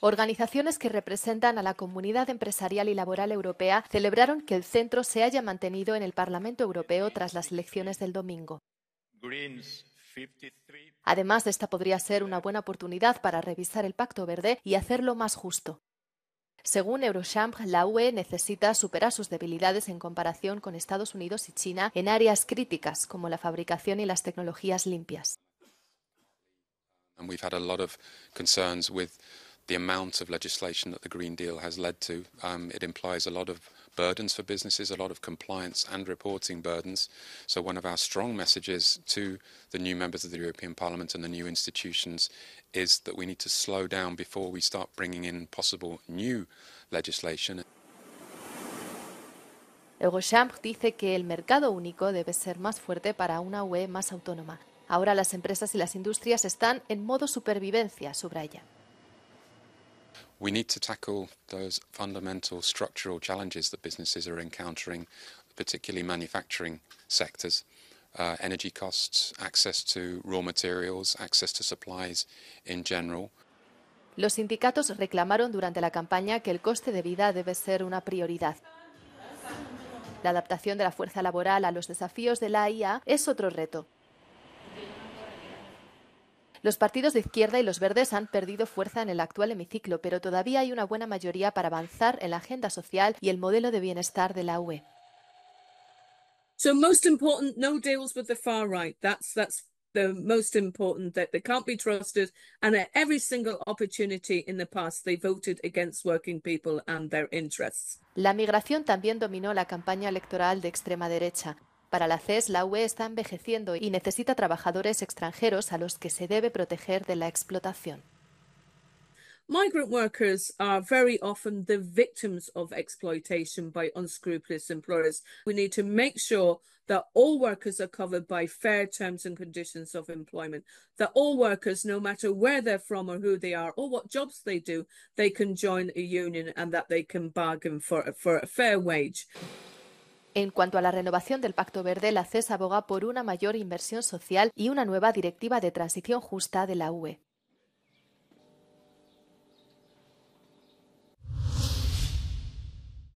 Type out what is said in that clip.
Organizaciones que representan a la comunidad empresarial y laboral europea celebraron que el centro se haya mantenido en el Parlamento Europeo tras las elecciones del domingo. Además, esta podría ser una buena oportunidad para revisar el Pacto Verde y hacerlo más justo. Según Eurochamp, la UE necesita superar sus debilidades en comparación con Estados Unidos y China en áreas críticas como la fabricación y las tecnologías limpias. And we've had a lot of concerns with the amount of legislation that the Green Deal has led to. Um, it implies a lot of burdens for businesses, a lot of compliance and reporting burdens. So, one of our strong messages to the new members of the European Parliament and the new institutions is that we need to slow down before we start bringing in possible new legislation. Eurochamp dice que el mercado único debe ser más fuerte para una UE más autónoma. Ahora las empresas y las industrias están en modo supervivencia, subraya. We need to tackle those fundamental structural challenges that businesses are encountering, particularly manufacturing sectors. Uh, energy costs, access to raw materials, access to supplies in general. Los sindicatos reclamaron durante la campaña que el coste de vida debe ser una prioridad. La adaptación de la fuerza laboral a los desafíos de la IA es otro reto. Los partidos de izquierda y los verdes han perdido fuerza en el actual hemiciclo, pero todavía hay una buena mayoría para avanzar en la agenda social y el modelo de bienestar de la UE. they can't be trusted. And at every single opportunity in the past, they voted against working people and their interests. La migración también dominó la campaña electoral de extrema derecha. Para la CES, la UE está envejeciendo y necesita trabajadores extranjeros a los que se debe proteger de la explotación. Migrant workers are very often the victims of exploitation by unscrupulous employers. We need to make sure that all workers are covered by fair terms and conditions of employment, that all workers, no matter where they're from or who they are or what jobs they do, they can join a union and that they can bargain for, for a fair wage. En cuanto a la renovación del Pacto Verde, la CES aboga por una mayor inversión social y una nueva directiva de transición justa de la UE.